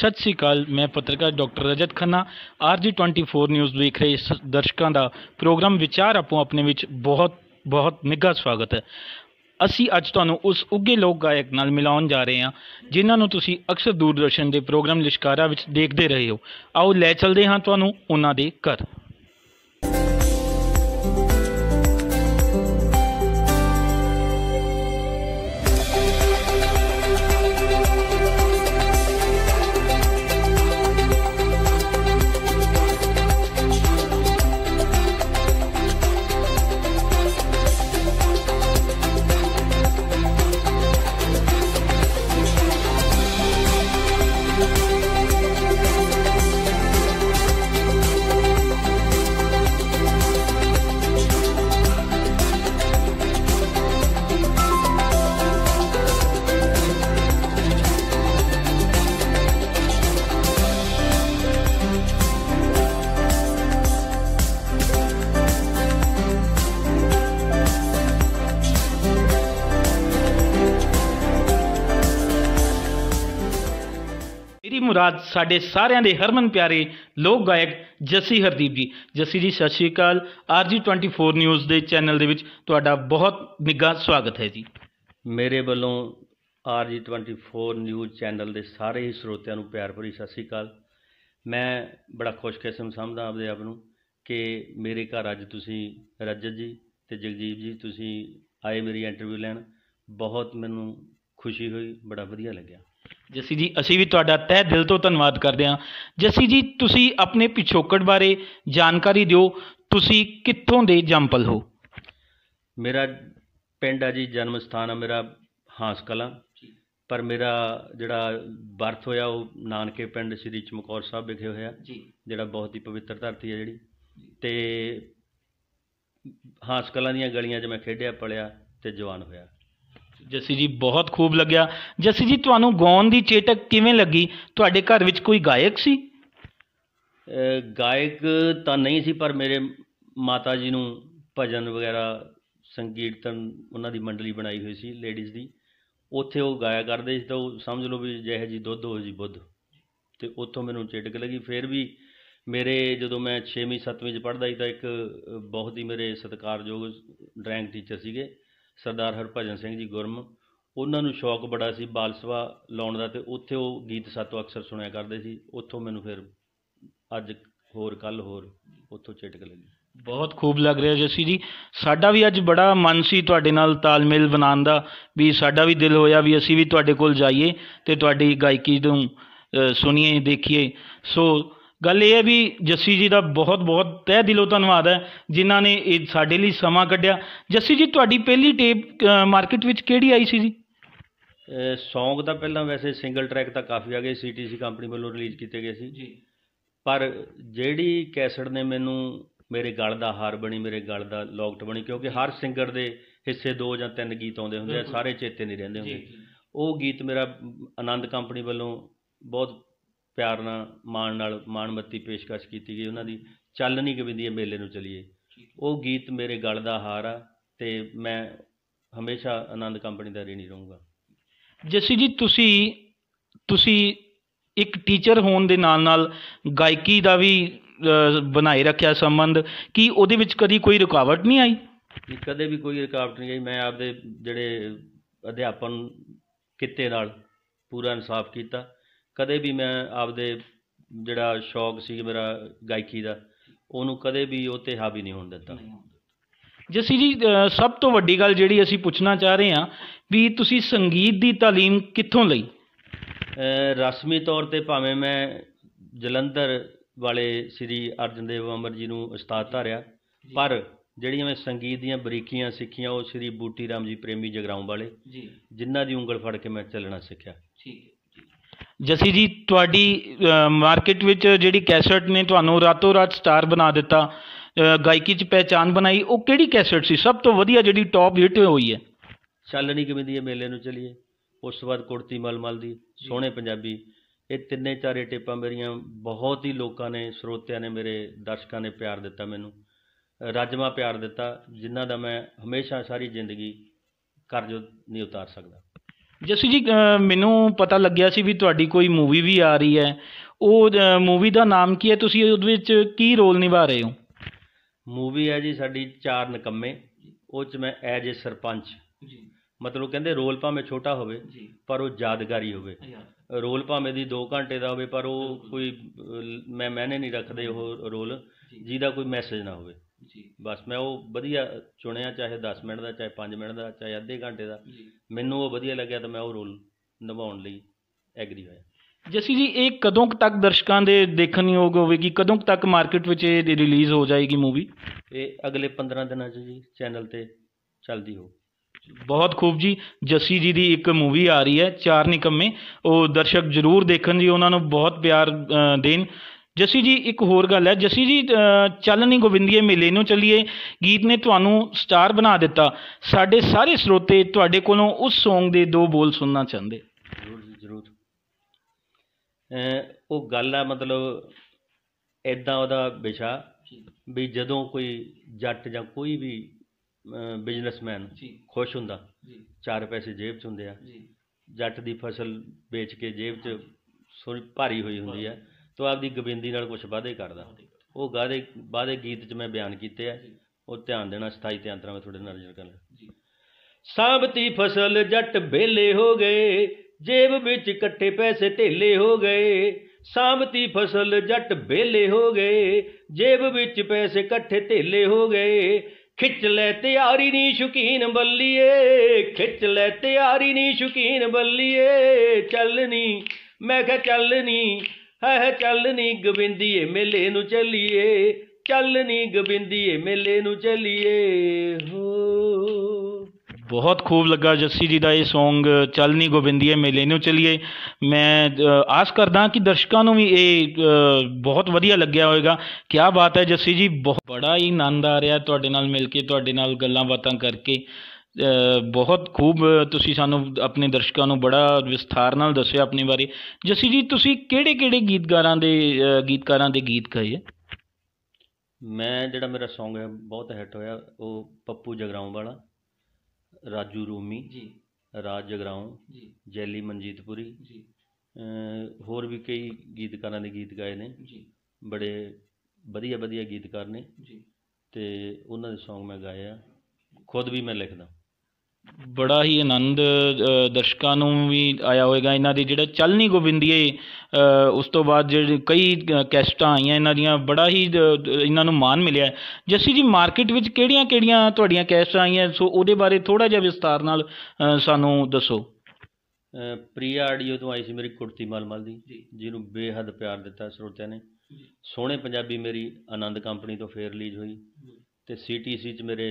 ਸਤਿ ਸ੍ਰੀ ਅਕਾਲ ਮੈਂ ਪੱਤਰਕਾਰ doctor Rajat Khanna RG 24 news ਦੇਖ ਰਹੇ ਦਰਸ਼ਕਾਂ ਦਾ ਪ੍ਰੋਗਰਾਮ ਵਿਚਾਰ ਆਪੋ ਆਪਣੇ ਵਿੱਚ ਬਹੁਤ ਬਹੁਤ ਨਿੱਘਾ ਸਵਾਗਤ ਹੈ ਅਸੀਂ ਅੱਜ ਤੁਹਾਨੂੰ ਉਸ ਉੱਗੇ ਲੋਕ ਗਾਇਕ ਨਾਲ ਮਿਲਾਉਣ ਜਾ ਰਹੇ ਹਾਂ ਜਿਨ੍ਹਾਂ ਨੂੰ ਤੁਸੀਂ ਅਕਸਰ ਦੂਰਦਰਸ਼ਨ ਦੇ ਪ੍ਰੋਗਰਾਮ ਲਿਸ਼ਕਾਰਾ ਵਿੱਚ ਦੇਖਦੇ ਰਹੇ ਹੋ ਆਓ ਲੈ ਚੱਲਦੇ ਹਾਂ ਤੁਹਾਨੂੰ ਉਹਨਾਂ ਦੇ ਘਰ ਧੰਨਵਾਦ ਸਾਡੇ ਸਾਰਿਆਂ ਦੇ ਹਰਮਨ ਪਿਆਰੇ ਲੋਕ ਗਾਇਕ ਜੱਸੀ ਹਰਦੀਪ ਜੀ ਜੱਸੀ ਜੀ ਸਤਿ ਸ਼੍ਰੀ ਅਕਾਲ ਆਰਜੀ 24 ਨਿਊਜ਼ ਦੇ ਚੈਨਲ ਦੇ ਵਿੱਚ ਤੁਹਾਡਾ ਬਹੁਤ ਨਿੱਘਾ ਸਵਾਗਤ ਹੈ ਜੀ ਮੇਰੇ ਵੱਲੋਂ ਆਰਜੀ 24 ਨਿਊਜ਼ ਚੈਨਲ ਦੇ ਸਾਰੇ ਹੀ ਸਰੋਤਿਆਂ ਨੂੰ ਪਿਆਰ ਭਰੀ ਸਤਿ ਸ਼੍ਰੀ ਅਕਾਲ ਮੈਂ ਬੜਾ ਖੁਸ਼ਕਿਸਮ ਸਮਝਦਾ ਆਪਦੇ ਆਪ ਨੂੰ ਕਿ ਮੇਰੇ ਘਰ ਅੱਜ ਤੁਸੀਂ ਰਜਤ ਜੀ ਤੇ ਜਗਜੀਤ ਜੀ ਤੁਸੀਂ ਆਏ ਮੇਰੀ ਇੰਟਰਵਿਊ ਲੈਣ ਬਹੁਤ ਮੈਨੂੰ ਖੁਸ਼ੀ ਹੋਈ ਬੜਾ ਵਧੀਆ ਲੱਗਿਆ ਜੱਸੀ ਜੀ ਅਸੀਂ ਵੀ ਤੁਹਾਡਾ ਤਹਿ ਦਿਲ ਤੋਂ ਧੰਨਵਾਦ ਕਰਦੇ ਹਾਂ ਜੱਸੀ ਜੀ ਤੁਸੀਂ ਆਪਣੇ ਪਿਛੋਕੜ ਬਾਰੇ ਜਾਣਕਾਰੀ ਦਿਓ ਤੁਸੀਂ ਕਿੱਥੋਂ ਦੇ ਜੰਪਲ ਹੋ ਮੇਰਾ ਪਿੰਡ ਆ ਜੀ ਜਨਮ ਸਥਾਨ ਆ ਮੇਰਾ ਹਾਂਸ ਕਲਾਂ ਪਰ ਮੇਰਾ ਜਿਹੜਾ ਬਰਥ ਹੋਇਆ ਉਹ ਨਾਨਕੇ ਪਿੰਡ ਸ੍ਰੀ ਚਮਕੌਰ ਸਾਹਿਬ ਵਿਖੇ ਹੋਇਆ ਜੀ ਜਿਹੜਾ ਬਹੁਤ ਹੀ ਪਵਿੱਤਰ ਧਰਤੀ ਹੈ ਜਿਹੜੀ ਤੇ ਹਾਂਸ ਕਲਾਂ ਦੀਆਂ ਗਲੀਆਂ 'ਚ ਮੈਂ ਖੇਡਿਆ ਪਲਿਆ ਤੇ ਜਵਾਨ ਹੋਇਆ ਜੱਸੀ ਜੀ ਬਹੁਤ ਖੂਬ ਲੱਗਿਆ ਜੱਸੀ ਜੀ ਤੁਹਾਨੂੰ ਗਾਉਣ ਦੀ ਚੇਤਕ ਕਿਵੇਂ ਲੱਗੀ ਤੁਹਾਡੇ ਘਰ ਵਿੱਚ ਕੋਈ ਗਾਇਕ ਸੀ ਗਾਇਕ ਤਾਂ ਨਹੀਂ ਸੀ ਪਰ ਮੇਰੇ ਮਾਤਾ ਜੀ ਨੂੰ ਭਜਨ ਵਗੈਰਾ ਸੰਗੀਤਨ ਉਹਨਾਂ ਦੀ ਮੰਡਲੀ ਬਣਾਈ ਹੋਈ ਸੀ ਲੇਡੀਜ਼ ਦੀ ਉੱਥੇ ਉਹ ਗਾਇਆ ਕਰਦੇ ਸੀ ਤਾਂ ਉਹ ਸਮਝ ਲਓ ਵੀ ਜਿਹੇ ਜੀ ਦੁੱਧ ਹੋ ਜੀ ਬੁੱਧ ਤੇ ਉੱਥੋਂ ਮੈਨੂੰ ਚੇਟਕ ਲੱਗੀ ਫਿਰ ਵੀ ਮੇਰੇ ਜਦੋਂ ਮੈਂ 6ਵੀਂ 7ਵੀਂ ਚ ਪੜ੍ਹਦਾ ਸੀ ਤਾਂ ਇੱਕ ਬਹੁਤ ਹੀ ਮੇਰੇ ਸਤਿਕਾਰਯੋਗ ਡਰਾਇੰਗ ਟੀਚਰ ਸੀਗੇ ਸਰਦਾਰ ਹਰਭਜਨ ਸਿੰਘ ਜੀ ਗੁਰਮ ਉਹਨਾਂ ਨੂੰ ਸ਼ੌਕ ਬੜਾ ਸੀ ਬਾਲਸਵਾ ਲਾਉਣ ਦਾ ਤੇ ਉੱਥੇ ਉਹ ਗੀਤ ਸਾਤੋਂ ਅਕਸਰ ਸੁਣਿਆ ਕਰਦੇ ਸੀ ਉੱਥੋਂ ਮੈਨੂੰ ਫਿਰ ਅੱਜ ਹੋਰ ਕੱਲ ਹੋਰ ਉੱਥੋਂ ਚਿਟਕ ਲੱਗੀ ਬਹੁਤ ਖੂਬ ਲੱਗ ਰਿਹਾ ਜੱਸੀ ਜੀ ਸਾਡਾ ਵੀ ਅੱਜ ਬੜਾ ਮਨ ਸੀ ਤੁਹਾਡੇ ਨਾਲ ਤਾਲਮੇਲ ਬਣਾਉਣ ਦਾ ਵੀ ਸਾਡਾ ਵੀ ਦਿਲ ਹੋਇਆ ਵੀ ਅਸੀਂ ਵੀ ਤੁਹਾਡੇ ਕੋਲ ਜਾਈਏ ਤੇ ਤੁਹਾਡੀ ਗਾਇਕੀ ਨੂੰ ਸੁਣੀਏ ਦੇਖੀਏ ਸੋ ਗੱਲ ਇਹ ਹੈ ਵੀ ਜੱਸੀ ਜੀ ਦਾ ਬਹੁਤ ਬਹੁਤ ਤਹਿ ਦਿਲੋਂ ਧੰਨਵਾਦ ਹੈ ਜਿਨ੍ਹਾਂ ਨੇ ਇਹ ਸਾਡੇ ਲਈ ਸਮਾਂ ਕੱਢਿਆ ਜੱਸੀ ਜੀ ਤੁਹਾਡੀ ਪਹਿਲੀ ਟੇਪ ਮਾਰਕੀਟ ਵਿੱਚ ਕਿਹੜੀ ਆਈ ਸੀ ਜੀ ਸੌਂਗ ਦਾ ਪਹਿਲਾਂ ਵੈਸੇ ਸਿੰਗਲ ਟਰੈਕ ਤਾਂ ਕਾਫੀ ਆ ਗਏ ਸੀਟੀਸੀ ਕੰਪਨੀ ਵੱਲੋਂ ਰਿਲੀਜ਼ ਕੀਤੇ ਗਏ ਸੀ ਜੀ ਪਰ ਜਿਹੜੀ ਕੈਸਟ ਨੇ ਮੈਨੂੰ ਮੇਰੇ ਗਲ ਦਾ ਹਾਰ ਬਣੀ ਮੇਰੇ ਗਲ ਦਾ ਲੌਕਟ ਬਣੀ ਕਿਉਂਕਿ ਹਰ ਸਿੰਗਰ ਦੇ ਹਿੱਸੇ ਦੋ ਜਾਂ ਤਿੰਨ ਗੀਤ ਆਉਂਦੇ ਹੁੰਦੇ ਆ ਸਾਰੇ ਚੇਤੇ ਨਹੀਂ ਰਹਿੰਦੇ ਹੁੰਦੇ ਉਹ ਗੀਤ ਮੇਰਾ ਆਨੰਦ ਕੰਪਨੀ ਵੱਲੋਂ ਬਹੁਤ ਪਿਆਰ ਨਾਲ ਮਾਣ ਨਾਲ ਮਾਨਮਤੀ ਪੇਸ਼ਕਸ਼ ਕੀਤੀ ਗਈ ਉਹਨਾਂ ਦੀ ਚੱਲ ਨਹੀਂ ਕਵੀ ਦੀ ਮੇਲੇ ਨੂੰ ਚਲੀਏ ਉਹ ਗੀਤ ਮੇਰੇ ਗਲ ਦਾ ਹਾਰ ਆ ਤੇ ਮੈਂ ਹਮੇਸ਼ਾ ਆਨੰਦ ਕੰਪਨੀ ਦਾ ਰਹਿਣੀ ਰਹੂੰਗਾ ਜੱਸੀ ਜੀ ਤੁਸੀਂ ਤੁਸੀਂ ਇੱਕ ਟੀਚਰ ਹੋਣ ਦੇ ਨਾਲ ਨਾਲ ਗਾਇਕੀ ਦਾ ਵੀ ਬਣਾਈ ਰੱਖਿਆ ਸੰਬੰਧ ਕਿ ਉਹਦੇ ਵਿੱਚ ਕਦੀ ਕੋਈ ਰੁਕਾਵਟ ਨਹੀਂ ਆਈ ਕਦੇ ਵੀ ਕੋਈ ਰੁਕਾਵਟ ਨਹੀਂ ਆਈ ਮੈਂ ਆਪਦੇ ਜਿਹੜੇ ਅਧਿਆਪਨ ਕਿਤੇ ਨਾਲ ਪੂਰਾ ਇਨਸਾਫ ਕੀਤਾ ਕਦੇ ਵੀ ਮੈਂ ਆਪਦੇ ਜਿਹੜਾ ਸ਼ੌਕ ਸੀ ਮੇਰਾ ਗਾਇਕੀ ਦਾ ਉਹਨੂੰ ਕਦੇ ਵੀ ਉਹ ਤੇ ਹਾਵੀ ਨਹੀਂ ਹੋਣ ਦਿੱਤਾ ਜਸੀ ਜੀ ਸਭ ਤੋਂ ਵੱਡੀ ਗੱਲ ਜਿਹੜੀ ਅਸੀਂ ਪੁੱਛਣਾ ਚਾਹ ਰਹੇ ਹਾਂ ਵੀ ਤੁਸੀਂ ਸੰਗੀਤ ਦੀ تعلیم ਕਿੱਥੋਂ ਲਈ ਰਸਮੀ ਤੌਰ ਤੇ ਭਾਵੇਂ ਮੈਂ ਜਲੰਧਰ ਵਾਲੇ ਸ੍ਰੀ ਅਰਜਨ ਦੇਵ ਅਮਰ ਜੀ ਨੂੰ ਉਸਤਾਦ ਧਾਰਿਆ ਪਰ ਜਿਹੜੀਆਂ ਮੈਂ ਸੰਗੀਤ ਦੀਆਂ ਬਰੀਕੀਆਂ ਸਿੱਖੀਆਂ ਉਹ ਸ੍ਰੀ ਬੂਟੀ ਰਾਮ ਜੀ ਪ੍ਰੇਮੀ ਜਗਰਾਉਂ ਵਾਲੇ ਜੀ ਜਿਨ੍ਹਾਂ ਦੀ ਉਂਗਲ ਫੜ ਕੇ ਮੈਂ ਚੱਲਣਾ ਸਿੱਖਿਆ ਠੀਕ ਜਸੀ ਜੀ ਤੁਹਾਡੀ ਮਾਰਕੀਟ ਵਿੱਚ ਜਿਹੜੀ ਕੈਸਟ ਨੇ ਤੁਹਾਨੂੰ ਰਾਤੋਂ ਰਾਤ ਸਟਾਰ ਬਣਾ ਦਿੱਤਾ ਗਾਇਕੀ 'ਚ ਪਹਿਚਾਨ ਬਣਾਈ ਉਹ ਕਿਹੜੀ ਕੈਸਟ ਸੀ ਸਭ ਤੋਂ ਵਧੀਆ ਜਿਹੜੀ ਟੌਪ ਹਿੱਟ ਹੋਈ ਹੈ ਚੱਲਣੀ ਕਿਵੇਂ ਦੀ ਹੈ ਮੇਲੇ ਨੂੰ ਚਲੀਏ ਉਸ ਤੋਂ ਬਾਅਦ ਕੁੜਤੀ ਮਲਮਲ ਦੀ ਸੋਹਣੇ ਪੰਜਾਬੀ ਇਹ ਤਿੰਨੇ ਚਾਰੇ ਟੇਪਾਂ ਮੇਰੀਆਂ ਬਹੁਤ ਹੀ ਲੋਕਾਂ ਨੇ ਸਰੋਤਿਆਂ ਨੇ ਮੇਰੇ ਦਰਸ਼ਕਾਂ ਨੇ ਪਿਆਰ ਦਿੱਤਾ ਮੈਨੂੰ ਰਾਜਮਾ ਪਿਆਰ ਦਿੱਤਾ ਜਿਨ੍ਹਾਂ ਦਾ ਮੈਂ ਹਮੇਸ਼ਾ ਸਾਰੀ ਜ਼ਿੰਦਗੀ ਕਰਜ਼ ਨਹੀਂ ਉਤਾਰ ਸਕਦਾ ਜਸੂ ਜੀ ਮੈਨੂੰ ਪਤਾ ਲੱਗਿਆ ਸੀ ਵੀ ਤੁਹਾਡੀ ਕੋਈ ਮੂਵੀ ਵੀ ਆ ਰਹੀ ਹੈ ਉਹ ਮੂਵੀ ਦਾ ਨਾਮ ਕੀ ਹੈ ਤੁਸੀਂ ਉਹਦੇ ਵਿੱਚ ਕੀ ਰੋਲ ਨਿਭਾ ਰਹੇ ਹੋ ਮੂਵੀ ਹੈ ਜੀ ਸਾਡੀ ਚਾਰ ਨਕਮੇ ਉਹ ਚ ਮੈਂ ਐਜ ਏ ਸਰਪੰਚ ਜੀ ਮਤਲਬ ਕਹਿੰਦੇ ਰੋਲ ਭਾਵੇਂ ਛੋਟਾ ਹੋਵੇ ਪਰ ਉਹ ਯਾਦਗਾਰੀ ਹੋਵੇ ਰੋਲ ਭਾਵੇਂ ਦੀ 2 ਘੰਟੇ ਦਾ ਹੋਵੇ ਪਰ ਉਹ ਕੋਈ ਮੈਂ ਮੈਨੇ ਨਹੀਂ ਰੱਖਦੇ ਉਹ ਰੋਲ ਜਿਹਦਾ ਕੋਈ ਮੈਸੇਜ ਨਾ ਹੋਵੇ ਬਸ ਮੈਂ ਉਹ ਵਧੀਆ ਚੁਣਿਆ ਚਾਹੇ 10 ਮਿੰਟ ਦਾ ਚਾਹੇ 5 ਮਿੰਟ ਦਾ ਚਾਹੇ ਅੱਧੇ ਘੰਟੇ ਦਾ ਮੈਨੂੰ ਉਹ ਵਧੀਆ ਲੱਗਿਆ ਤਾਂ ਮੈਂ ਉਹ ਰੋਲ ਨਿਭਾਉਣ ਲਈ ਐਗਰੀ ਹੋਇਆ ਜਸੀ ਜੀ ਇਹ ਕਦੋਂ ਤੱਕ ਦਰਸ਼ਕਾਂ ਦੇ ਦੇਖਣ ਯੋਗ ਹੋਵੇਗੀ ਕਦੋਂ ਤੱਕ ਮਾਰਕੀਟ ਵਿੱਚ ਇਹ ਰਿਲੀਜ਼ ਹੋ ਜਾਏਗੀ ਮੂਵੀ ਇਹ ਅਗਲੇ 15 ਦਿਨਾਂ 'ਚ ਜੀ ਚੈਨਲ ਤੇ ਚੱਲਦੀ ਹੋ ਬਹੁਤ ਖੂਬ ਜੀ ਜਸੀ ਜੀ ਦੀ ਇੱਕ ਮੂਵੀ ਆ ਰਹੀ ਹੈ ਚਾਰ ਨਿਕਮੇ ਉਹ ਦਰਸ਼ਕ ਜ਼ਰੂਰ ਦੇਖਣ ਜੀ ਉਹਨਾਂ ਨੂੰ ਬਹੁਤ ਪਿਆਰ ਦੇਣ ਜਸੀ ਜੀ ਇੱਕ ਹੋਰ ਗੱਲ ਹੈ ਜਸੀ ਜੀ ਚੱਲ ਨਹੀਂ ਗੋਵਿੰਦੀਏ ਮੇਲੇ ਨੂੰ ਚੱਲੀਏ ਗੀਤ ਨੇ ਤੁਹਾਨੂੰ ਸਟਾਰ ਬਣਾ ਦਿੱਤਾ ਸਾਡੇ ਸਾਰੇ ਸਰੋਤੇ ਤੁਹਾਡੇ ਕੋਲੋਂ ਉਸ Song ਦੇ ਦੋ ਬੋਲ ਸੁਣਨਾ ਚਾਹੁੰਦੇ ਜ਼ਰੂਰ ਜ਼ਰੂਰ ਉਹ ਗੱਲ ਹੈ ਮਤਲਬ ਐਦਾਂ ਉਹਦਾ ਵਿਸ਼ਾ ਵੀ ਜਦੋਂ ਕੋਈ ਜੱਟ ਜਾਂ ਕੋਈ ਵੀ ਬਿਜ਼ਨਸਮੈਨ ਖੁਸ਼ ਹੁੰਦਾ ਚਾਰ ਪੈਸੇ ਜੇਬ 'ਚ ਹੁੰਦੇ ਆ ਜੱਟ ਦੀ ਫਸਲ ਵੇਚ ਕੇ ਜੇਬ 'ਚ ਭਾਰੀ ਹੋਈ ਹੁੰਦੀ ਆ ਤੋ ਆਪਦੀ ਗੋਬਿੰਦੀ ਨਾਲ ਕੁਝ ਵਾਅਦੇ ਕਰਦਾ ਉਹ ਗਾਦੇ ਵਾਅਦੇ ਗੀਤ 'ਚ ਮੈਂ ਬਿਆਨ ਕੀਤੇ ਆ ਉਹ ਧਿਆਨ ਦੇਣਾ 27 ਤੇ ਅੰਤਰਾ ਮੈਂ ਤੁਹਾਡੇ ਨਾਲ ਜਰ ਕਰ ਸਾਬਤੀ ਫਸਲ ਜੱਟ ਬੇਲੇ ਹੋ ਗਏ ਜੇਬ ਵਿੱਚ ਇਕੱਠੇ ਪੈਸੇ ਢੇਲੇ ਹੋ ਗਏ ਸਾਬਤੀ ਫਸਲ ਜੱਟ ਬੇਲੇ ਹੋ ਗਏ ਜੇਬ ਵਿੱਚ ਪੈਸੇ ਇਕੱਠੇ ਢੇਲੇ ਹੋ ਗਏ ਖਿੱਚ ਲੈ ਤਿਆਰੀ ਨੀ ਸ਼ੁਕੀਨ ਬੱਲੀਏ ਖਿੱਚ ਲੈ ਤਿਆਰੀ ਨੀ ਸ਼ੁਕੀਨ ਬੱਲੀਏ ਚੱਲਨੀ ਮੈਂ ਕਿਹਾ ਚੱਲਨੀ ਹੈ ਚੱਲਨੀ ਗਵਿੰਦੀਏ ਮੇਲੇ ਨੂੰ ਚੱਲੀਏ ਚੱਲਨੀ ਗਵਿੰਦੀਏ ਮੇਲੇ ਨੂੰ ਚੱਲੀਏ ਹੋ ਬਹੁਤ ਖੂਬ ਲੱਗਾ ਜੱਸੀ ਜੀ ਦਾ ਇਹ Song ਚੱਲਨੀ ਗੋਬਿੰਦੀਏ ਮੇਲੇ ਨੂੰ ਚਲੀਏ ਮੈਂ ਆਸ ਕਰਦਾ ਕਿ ਦਰਸ਼ਕਾਂ ਨੂੰ ਵੀ ਇਹ ਬਹੁਤ ਵਧੀਆ ਲੱਗਿਆ ਹੋਵੇਗਾ ਕੀ ਬਾਤ ਹੈ ਜੱਸੀ ਜੀ ਬਹੁਤ ਬੜਾ ਹੀ ਆਨੰਦ ਆ ਰਿਹਾ ਤੁਹਾਡੇ ਨਾਲ ਮਿਲ ਕੇ ਤੁਹਾਡੇ ਨਾਲ ਗੱਲਾਂ ਬਾਤਾਂ ਕਰਕੇ ਬਹੁਤ ਖੂਬ ਤੁਸੀਂ ਸਾਨੂੰ ਆਪਣੇ ਦਰਸ਼ਕਾਂ ਨੂੰ ਬੜਾ ਵਿਸਥਾਰ ਨਾਲ ਦੱਸਿਆ ਆਪਣੇ ਬਾਰੇ ਜਸੀ ਜੀ ਤੁਸੀਂ ਕਿਹੜੇ ਕਿਹੜੇ ਗੀਤਕਾਰਾਂ ਦੇ ਗੀਤਕਾਰਾਂ ਦੇ ਗੀਤ ਗਾਏ ਮੈਂ ਜਿਹੜਾ ਮੇਰਾ Song ਹੈ ਬਹੁਤ ਹਿੱਟ ਹੋਇਆ ਉਹ ਪੱਪੂ ਜਗਰਾਉਂ ਵਾਲਾ ਰਾਜੂ ਰੂਮੀ ਜੀ ਰਾਜ ਜਗਰਾਉਂ ਜੀ ਜੈਲੀ ਮਨਜੀਤਪੁਰੀ ਜੀ ਹੋਰ ਵੀ ਕਈ ਗੀਤਕਾਰਾਂ ਦੇ ਗੀਤ ਗਾਏ ਨੇ ਜੀ ਬੜੇ ਵਧੀਆ ਵਧੀਆ ਗੀਤਕਾਰ ਨੇ ਜੀ ਤੇ ਉਹਨਾਂ ਦੇ Song ਮੈਂ ਗਾਏ ਆ ਖੁਦ ਵੀ ਮੈਂ ਲਿਖਦਾ ਬੜਾ ਹੀ ਆਨੰਦ ਦਰਸ਼ਕਾਂ ਨੂੰ ਵੀ ਆਇਆ ਹੋਵੇਗਾ ਇਹਨਾਂ ਦੀ ਜਿਹੜਾ ਚਲਨੀ ਗੋਬਿੰਦੀਏ ਉਸ ਤੋਂ ਬਾਅਦ ਜਿਹੜੇ ਕਈ ਕੈਸਟਾਂ ਆਈਆਂ ਇਹਨਾਂ ਦੀਆਂ ਬੜਾ ਹੀ ਇਹਨਾਂ ਨੂੰ ਮਾਣ ਮਿਲਿਆ ਜੱਸੀ ਜੀ ਮਾਰਕੀਟ ਵਿੱਚ ਕਿਹੜੀਆਂ ਕਿਹੜੀਆਂ ਤੁਹਾਡੀਆਂ ਕੈਸਟਾਂ ਆਈਆਂ ਸੋ ਉਹਦੇ ਬਾਰੇ ਥੋੜਾ ਜਿਹਾ ਵਿਸਤਾਰ ਨਾਲ ਸਾਨੂੰ ਦੱਸੋ ਪ੍ਰੀਆ ਆਡੀਓ ਤੋਂ ਆਈ ਸੀ ਮੇਰੀ ਕੁੜਤੀ ਮਲਮਲ ਦੀ ਜਿਹਨੂੰ ਬੇਹੱਦ ਪਿਆਰ ਦਿੱਤਾ ਸਰੋਤਿਆਂ ਨੇ ਸੋਹਣੇ ਪੰਜਾਬੀ ਮੇਰੀ ਆਨੰਦ ਕੰਪਨੀ ਤੋਂ ਫੇਰ ਰਿਲੀਜ਼ ਹੋਈ ਤੇ ਸੀਟੀਸੀ 'ਚ ਮੇਰੇ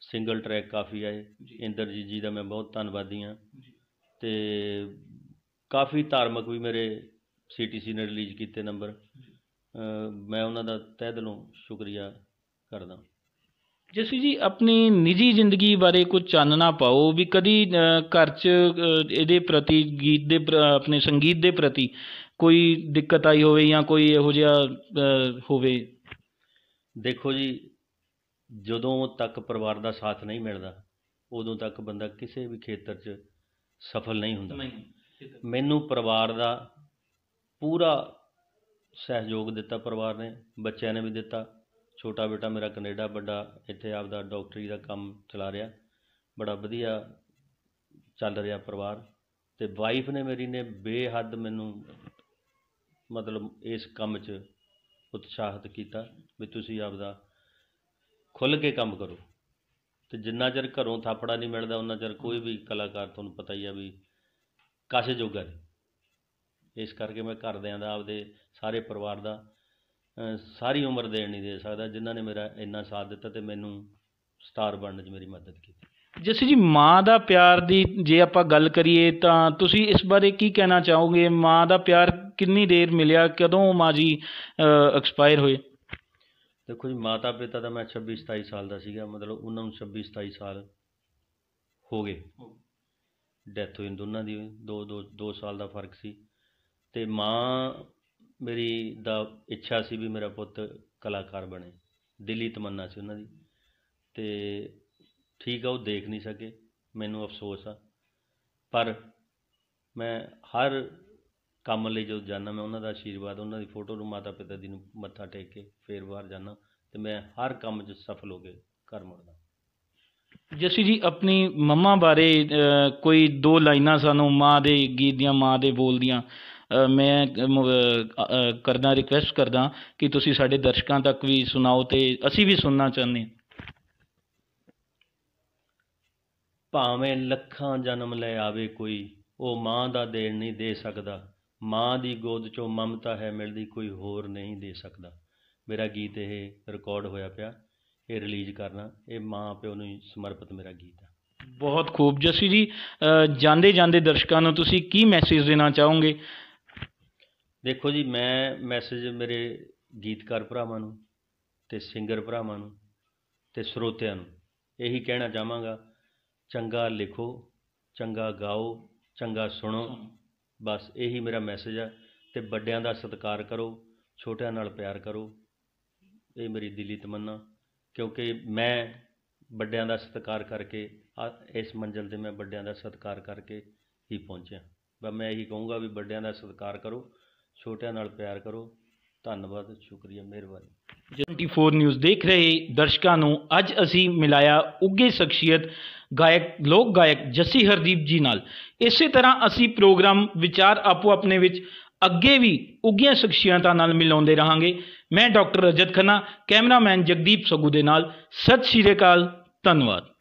ਸਿੰਗਲ ਟਰੈਕ ਕਾਫੀ ਆਏ ਇੰਦਰਜੀਤ ਜੀ ਦਾ ਮੈਂ ਬਹੁਤ ਧੰਨਵਾਦੀ ਹਾਂ ਤੇ ਕਾਫੀ ਧਾਰਮਿਕ ਵੀ ਮੇਰੇ ਸੀਟੀਸੀ ਨੇ ਰਿਲੀਜ਼ ਕੀਤੇ ਨੰਬਰ ਮੈਂ ਉਹਨਾਂ ਦਾ ਤਹਿ ਦਿਲੋਂ ਸ਼ੁਕਰੀਆ ਕਰਦਾ ਜਿਸ ਜੀ ਆਪਣੀ ਨਿੱਜੀ ਜ਼ਿੰਦਗੀ ਬਾਰੇ ਕੁਝ ਚਾਨਣਾ ਪਾਓ ਵੀ ਕਦੀ ਘਰ 'ਚ ਇਹਦੇ ਪ੍ਰਤੀ ਗੀਤ ਦੇ ਆਪਣੇ ਸੰਗੀਤ ਦੇ ਪ੍ਰਤੀ ਕੋਈ ਦਿੱਕਤ ਆਈ ਹੋਵੇ ਜਾਂ ਕੋਈ ਇਹੋ ਜਿਹਾ ਹੋਵੇ ਦੇਖੋ ਜੀ ਜਦੋਂ ਤੱਕ ਪਰਿਵਾਰ ਦਾ ਸਾਥ ਨਹੀਂ ਮਿਲਦਾ ਉਦੋਂ ਤੱਕ ਬੰਦਾ ਕਿਸੇ ਵੀ ਖੇਤਰ 'ਚ ਸਫਲ ਨਹੀਂ ਹੁੰਦਾ ਮੈਨੂੰ ਪਰਿਵਾਰ ਦਾ ਪੂਰਾ ਸਹਿਯੋਗ ਦਿੱਤਾ ਪਰਿਵਾਰ ਨੇ ਬੱਚਿਆਂ ਨੇ ਵੀ ਦਿੱਤਾ ਛੋਟਾ ਬੇਟਾ ਮੇਰਾ ਕੈਨੇਡਾ ਵੱਡਾ ਇੱਥੇ ਆਪਦਾ ਡਾਕਟਰੀ ਦਾ ਕੰਮ ਚਲਾ ਰਿਹਾ ਬੜਾ ਵਧੀਆ ਚੱਲ ਰਿਹਾ ਪਰਿਵਾਰ ਤੇ ਵਾਈਫ ਨੇ ਮੇਰੀ ਨੇ ਬੇਹੱਦ ਮੈਨੂੰ ਮਤਲਬ ਇਸ ਕੰਮ 'ਚ ਉਤਸ਼ਾਹਿਤ ਕੀਤਾ ਵੀ ਤੁਸੀਂ ਆਪਦਾ ਖੁੱਲ ਕੇ ਕੰਮ ਕਰੋ ਤੇ ਜਿੰਨਾ ਚਿਰ ਘਰੋਂ ਥਾਪੜਾ ਨਹੀਂ ਮਿਲਦਾ ਉਹਨਾਂ ਚਿਰ ਕੋਈ ਵੀ ਕਲਾਕਾਰ ਤੁਹਾਨੂੰ ਪਤਾ ਹੀ ਆ ਵੀ ਕਾਸੇ ਜੋਗਾ ਨਹੀਂ ਇਸ ਕਰਕੇ ਮੈਂ ਘਰਦਿਆਂ ਦਾ ਆਪਦੇ ਸਾਰੇ ਪਰਿਵਾਰ ਦਾ ਸਾਰੀ ਉਮਰ ਦੇਣ ਨਹੀਂ ਦੇ ਸਕਦਾ ਜਿਨ੍ਹਾਂ ਨੇ ਮੇਰਾ ਇੰਨਾ ਸਾਥ ਦਿੱਤਾ ਤੇ ਮੈਨੂੰ ਸਟਾਰ ਬਣਨ 'ਚ ਮੇਰੀ ਮਦਦ ਕੀਤੀ ਜਿਸ ਜੀ ਮਾਂ ਦਾ ਪਿਆਰ ਦੀ ਜੇ ਆਪਾਂ ਗੱਲ ਕਰੀਏ ਤਾਂ ਤੁਸੀਂ ਇਸ ਬਾਰੇ ਕੀ ਕਹਿਣਾ ਚਾਹੋਗੇ ਮਾਂ ਦਾ ਪਿਆਰ ਕਿੰਨੀ ਦੇਰ ਮਿਲਿਆ ਕਦੋਂ ਮਾਂ ਜੀ ਐਕਸਪਾਇਰ ਹੋਏ ਦੇਖੋ ਜੀ ਮਾਤਾ ਪਿਤਾ ਦਾ ਮੈਂ 26 27 ਸਾਲ ਦਾ ਸੀਗਾ ਮਤਲਬ ਉਹਨਾਂ ਨੂੰ 26 27 ਸਾਲ ਹੋ ਗਏ ਡੈਥ ਹੋਈ ਦੋਨਾਂ ਦੀ ਦੋ ਦੋ ਦੋ ਸਾਲ ਦਾ ਫਰਕ ਸੀ ਤੇ ਮਾਂ ਮੇਰੀ ਦਾ ਇੱਛਾ ਸੀ ਵੀ ਮੇਰਾ ਪੁੱਤ ਕਲਾਕਾਰ ਬਣੇ ਦਿੱਲੀ ਤਮੰਨਾ ਸੀ ਉਹਨਾਂ ਦੀ ਤੇ ਠੀਕ ਆ ਉਹ ਦੇਖ ਨਹੀਂ ਸਕੇ ਮੈਨੂੰ ਅਫਸੋਸ ਆ ਪਰ ਮੈਂ ਹਰ ਕੰਮ ਲਈ ਜਦੋਂ ਜਾਂਦਾ ਮੈਂ ਉਹਨਾਂ ਦਾ ਆਸ਼ੀਰਵਾਦ ਉਹਨਾਂ ਦੀ ਫੋਟੋ ਨੂੰ ਮਾਤਾ ਪਿਤਾ ਦੀ ਨੂੰ ਮੱਥਾ ਟੇਕ ਕੇ ਫੇਰ ਬਾਹਰ ਜਾਂਦਾ ਤੇ ਮੈਂ ਹਰ ਕੰਮ 'ਚ ਸਫਲ ਹੋ ਕੇ ਘਰ ਮੁੜਦਾ ਜਸੀ ਜੀ ਆਪਣੀ ਮੰਮਾ ਬਾਰੇ ਕੋਈ ਦੋ ਲਾਈਨਾਂ ਸਾਨੂੰ ਮਾਂ ਦੇ ਗੀਤ ਦੀਆਂ ਮਾਂ ਦੇ ਬੋਲ ਦੀਆਂ ਮੈਂ ਕਰਨਾ ਰਿਕਵੈਸਟ ਕਰਦਾ ਕਿ ਤੁਸੀਂ ਸਾਡੇ ਦਰਸ਼ਕਾਂ ਤੱਕ ਵੀ ਸੁਣਾਓ ਤੇ ਅਸੀਂ ਵੀ ਸੁਣਨਾ ਚਾਹੁੰਦੇ ਹਾਂ ਭਾਵੇਂ ਲੱਖਾਂ ਜਨਮ ਲੈ ਆਵੇ ਕੋਈ ਉਹ ਮਾਂ ਦਾ ਦੇਣ ਨਹੀਂ ਦੇ ਸਕਦਾ ਮਾਂ ਦੀ ਗੋਦ ਚੋਂ ਮਮਤਾ ਹੈ ਮਿਲਦੀ ਕੋਈ ਹੋਰ ਨਹੀਂ ਦੇ ਸਕਦਾ ਮੇਰਾ ਗੀਤ ਇਹ ਰਿਕਾਰਡ ਹੋਇਆ ਪਿਆ ਇਹ ਰਿਲੀਜ਼ ਕਰਨਾ ਇਹ ਮਾਂ ਪਿਓ ਨੂੰ ਸਮਰਪਿਤ ਮੇਰਾ ਗੀਤ ਹੈ ਬਹੁਤ ਖੂਬ ਜਸੀ ਜੀ ਜਾਂਦੇ ਜਾਂਦੇ ਦਰਸ਼ਕਾਂ ਨੂੰ ਤੁਸੀਂ ਕੀ ਮੈਸੇਜ ਦੇਣਾ ਚਾਹੋਗੇ ਦੇਖੋ ਜੀ ਮੈਂ ਮੈਸੇਜ ਮੇਰੇ ਗੀਤਕਾਰ ਭਰਾਵਾਂ ਨੂੰ ਤੇ ਸਿੰਗਰ ਭਰਾਵਾਂ ਨੂੰ ਤੇ ਸਰੋਤਿਆਂ ਨੂੰ ਇਹੀ ਕਹਿਣਾ ਚਾਹਾਂਗਾ ਚੰਗਾ ਲਿਖੋ ਚੰਗਾ ਗਾਓ ਚੰਗਾ ਸੁਣੋ ਬਸ ਇਹੀ ਮੇਰਾ ਮੈਸੇਜ ਹੈ ਤੇ ਵੱਡਿਆਂ ਦਾ ਸਤਿਕਾਰ ਕਰੋ ਛੋਟਿਆਂ ਨਾਲ ਪਿਆਰ ਕਰੋ ਇਹ ਮੇਰੀ ਦਿਲੀ ਤਮੰਨਾ ਕਿਉਂਕਿ ਮੈਂ ਵੱਡਿਆਂ ਦਾ ਸਤਿਕਾਰ ਕਰਕੇ ਇਸ ਮੰਜ਼ਲ ਤੇ ਮੈਂ ਵੱਡਿਆਂ ਦਾ ਸਤਿਕਾਰ ਕਰਕੇ ਹੀ ਪਹੁੰਚਿਆ ਬਸ ਮੈਂ ਇਹੀ ਕਹੂੰਗਾ ਵੀ ਵੱਡਿਆਂ ਦਾ ਸਤਿਕਾਰ ਕਰੋ ਛੋਟਿਆਂ ਨਾਲ ਪਿਆਰ ਕਰੋ ਧੰਨਵਾਦ ਸ਼ੁਕਰੀਆ ਮਿਹਰਬਾਨੀ 24 ਨਿਊਜ਼ ਦੇਖ ਰਹੇ ਦਰਸ਼ਕਾਂ ਨੂੰ ਅੱਜ ਅਸੀਂ ਮਿਲਾਇਆ ਉੱਗੇ ਸ਼ਖਸੀਅਤ ਗਾਇਕ ਲੋਕ ਗਾਇਕ ਜੱਸੀ ਹਰਦੀਪ ਜੀ ਨਾਲ ਇਸੇ ਤਰ੍ਹਾਂ ਅਸੀਂ ਪ੍ਰੋਗਰਾਮ ਵਿਚਾਰ ਆਪੋ ਆਪਣੇ ਵਿੱਚ ਅੱਗੇ ਵੀ ਉਗੀਆਂ ਸ਼ਖਸੀਅਤਾਂ ਨਾਲ ਮਿਲਾਉਂਦੇ ਰਹਾਂਗੇ ਮੈਂ ਡਾਕਟਰ ਰਜਤ ਖੰਨਾ ਕੈਮਰਾਮੈਨ ਜਗਦੀਪ ਸਗੂ ਦੇ ਨਾਲ ਸਤਿ ਸ਼੍ਰੀ ਅਕਾਲ ਧੰਨਵਾਦ